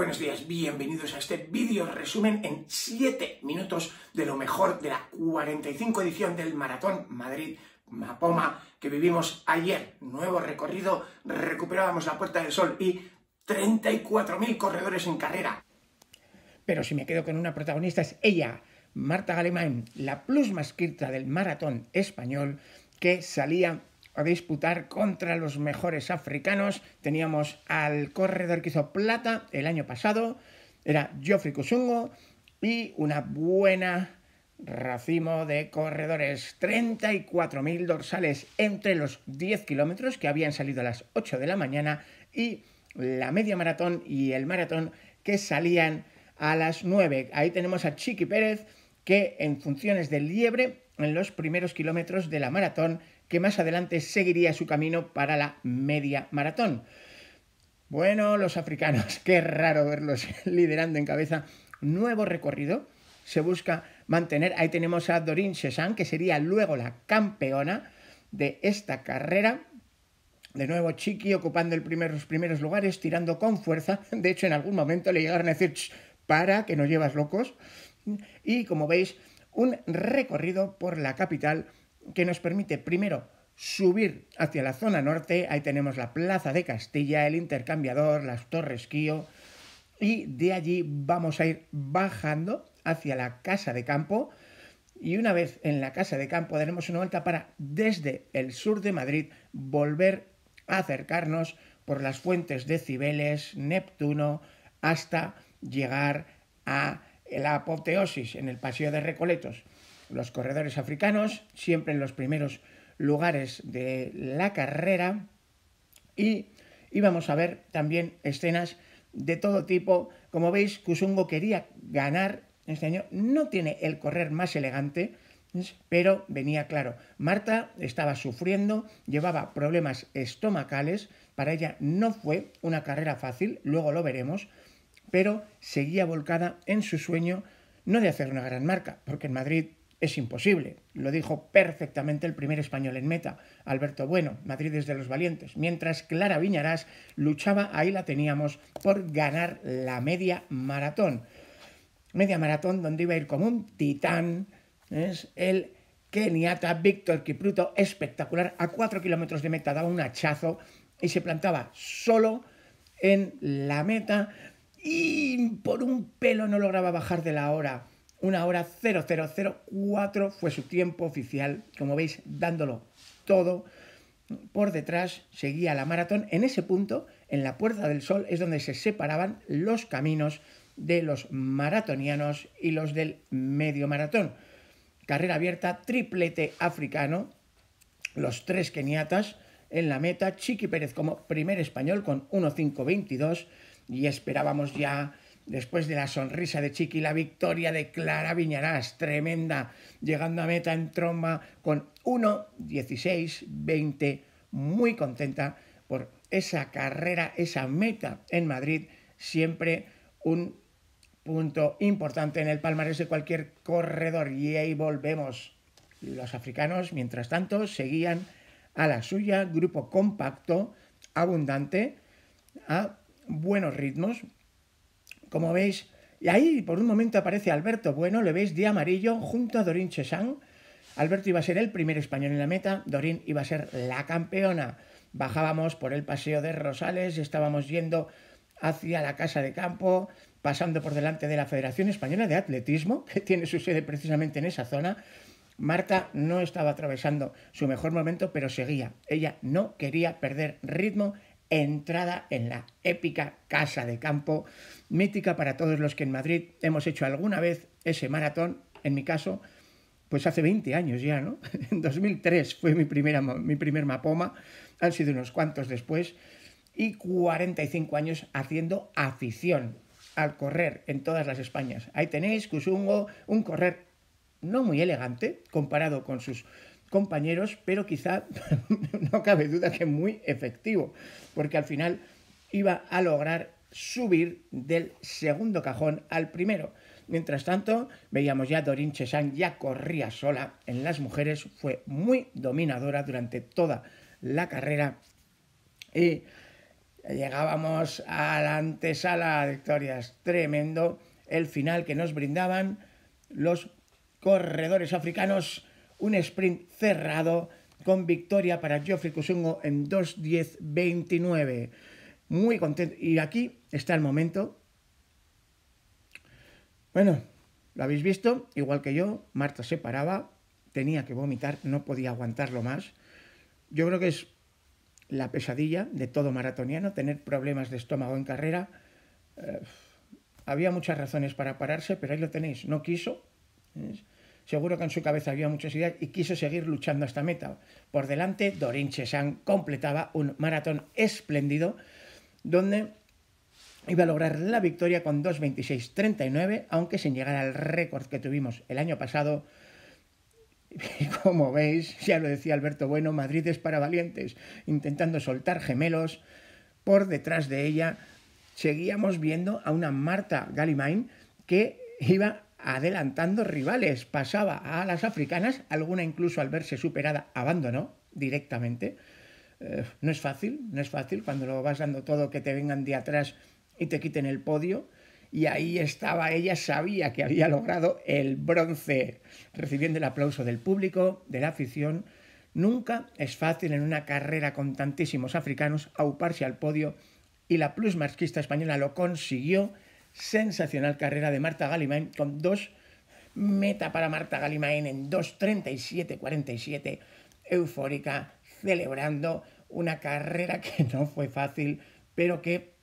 Buenos días, bienvenidos a este vídeo resumen en 7 minutos de lo mejor de la 45 edición del Maratón Madrid Mapoma que vivimos ayer. Nuevo recorrido, recuperábamos la Puerta del Sol y 34.000 corredores en carrera. Pero si me quedo con una protagonista es ella, Marta Galemán, la plus escrita del maratón español que salía disputar contra los mejores africanos. Teníamos al corredor que hizo plata el año pasado, era Geoffrey Kusungo, y una buena racimo de corredores, 34.000 dorsales entre los 10 kilómetros que habían salido a las 8 de la mañana y la media maratón y el maratón que salían a las 9. Ahí tenemos a Chiqui Pérez, que en funciones del Liebre en los primeros kilómetros de la maratón, que más adelante seguiría su camino para la media maratón. Bueno, los africanos, qué raro verlos liderando en cabeza. Nuevo recorrido, se busca mantener. Ahí tenemos a Dorin Chesan, que sería luego la campeona de esta carrera. De nuevo, Chiqui ocupando el los primeros lugares, tirando con fuerza. De hecho, en algún momento le llegaron a decir, para que nos llevas locos y como veis un recorrido por la capital que nos permite primero subir hacia la zona norte, ahí tenemos la Plaza de Castilla, el intercambiador, las Torres Kío y de allí vamos a ir bajando hacia la Casa de Campo, y una vez en la Casa de Campo daremos una vuelta para desde el sur de Madrid volver a acercarnos por las fuentes de Cibeles, Neptuno, hasta llegar a la apoteosis en el Paseo de Recoletos, los corredores africanos, siempre en los primeros lugares de la carrera, y íbamos a ver también escenas de todo tipo. Como veis, Kusungo quería ganar este año, no tiene el correr más elegante, pero venía claro. Marta estaba sufriendo, llevaba problemas estomacales, para ella no fue una carrera fácil, luego lo veremos, pero seguía volcada en su sueño no de hacer una gran marca, porque en Madrid es imposible. Lo dijo perfectamente el primer español en meta, Alberto Bueno, Madrid es de los valientes. Mientras Clara Viñarás luchaba, ahí la teníamos, por ganar la media maratón. Media maratón donde iba a ir como un titán, es el keniata Víctor Kipruto, espectacular, a cuatro kilómetros de meta daba un hachazo y se plantaba solo en la meta y por un pelo no lograba bajar de la hora. Una hora 0004 fue su tiempo oficial, como veis, dándolo todo. Por detrás seguía la maratón. En ese punto, en la Puerta del Sol, es donde se separaban los caminos de los maratonianos y los del medio maratón. Carrera abierta, triplete africano, los tres keniatas en la meta, Chiqui Pérez como primer español con 1.522 y esperábamos ya, después de la sonrisa de Chiqui, la victoria de Clara Viñarás, tremenda, llegando a meta en tromba con 1, 16, 20, muy contenta por esa carrera, esa meta en Madrid, siempre un punto importante en el palmarés de cualquier corredor. Y ahí volvemos. Los africanos, mientras tanto, seguían a la suya, grupo compacto, abundante, a buenos ritmos. Como veis, y ahí por un momento aparece Alberto Bueno, le veis de amarillo junto a Dorin Chesán. Alberto iba a ser el primer español en la meta, Dorín iba a ser la campeona. Bajábamos por el paseo de Rosales, estábamos yendo hacia la casa de campo, pasando por delante de la Federación Española de Atletismo, que tiene su sede precisamente en esa zona. Marta no estaba atravesando su mejor momento, pero seguía. Ella no quería perder ritmo entrada en la épica Casa de Campo, mítica para todos los que en Madrid hemos hecho alguna vez ese maratón, en mi caso, pues hace 20 años ya, ¿no? En 2003 fue mi, primera, mi primer mapoma, han sido unos cuantos después, y 45 años haciendo afición al correr en todas las Españas. Ahí tenéis, Cusungo, un correr no muy elegante comparado con sus compañeros, pero quizá no cabe duda que muy efectivo, porque al final iba a lograr subir del segundo cajón al primero. Mientras tanto, veíamos ya Dorin Chesan ya corría sola en las mujeres, fue muy dominadora durante toda la carrera y llegábamos a la antesala de victorias, tremendo el final que nos brindaban los corredores africanos un sprint cerrado con victoria para Geoffrey Kusungo en 2.10.29. Muy contento. Y aquí está el momento. Bueno, lo habéis visto, igual que yo, Marta se paraba, tenía que vomitar, no podía aguantarlo más. Yo creo que es la pesadilla de todo maratoniano, tener problemas de estómago en carrera. Eh, había muchas razones para pararse, pero ahí lo tenéis, no quiso. Seguro que en su cabeza había muchas ideas y quiso seguir luchando hasta meta. Por delante, Dorin Chesan completaba un maratón espléndido donde iba a lograr la victoria con 2.26.39, aunque sin llegar al récord que tuvimos el año pasado. Y como veis, ya lo decía Alberto Bueno, Madrid es para valientes, intentando soltar gemelos. Por detrás de ella seguíamos viendo a una Marta Galimain que iba adelantando rivales, pasaba a las africanas, alguna incluso al verse superada abandonó directamente. Eh, no es fácil, no es fácil cuando lo vas dando todo que te vengan de atrás y te quiten el podio. Y ahí estaba ella, sabía que había logrado el bronce, recibiendo el aplauso del público, de la afición. Nunca es fácil en una carrera con tantísimos africanos auparse al podio y la plus marquista española lo consiguió sensacional carrera de Marta Galimain con dos meta para Marta Galimain en 2.37.47, eufórica, celebrando una carrera que no fue fácil, pero que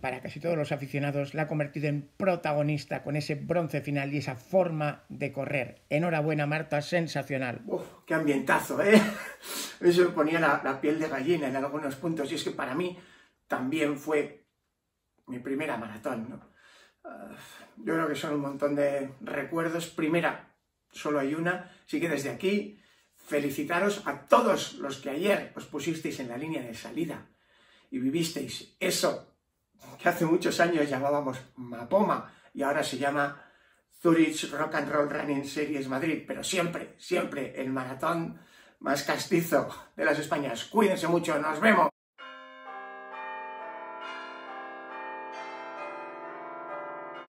para casi todos los aficionados la ha convertido en protagonista con ese bronce final y esa forma de correr. Enhorabuena, Marta, sensacional. qué ambientazo, ¿eh? Eso me ponía la, la piel de gallina en algunos puntos y es que para mí también fue mi primera maratón, ¿no? Ah, yo creo que son un montón de recuerdos. Primera, solo hay una. Así que desde aquí, felicitaros a todos los que ayer os pusisteis en la línea de salida y vivisteis eso que hace muchos años llamábamos Mapoma y ahora se llama Zurich Rock and Roll Running Series Madrid, pero siempre, siempre el maratón más castizo de las Españas. Cuídense mucho, nos vemos.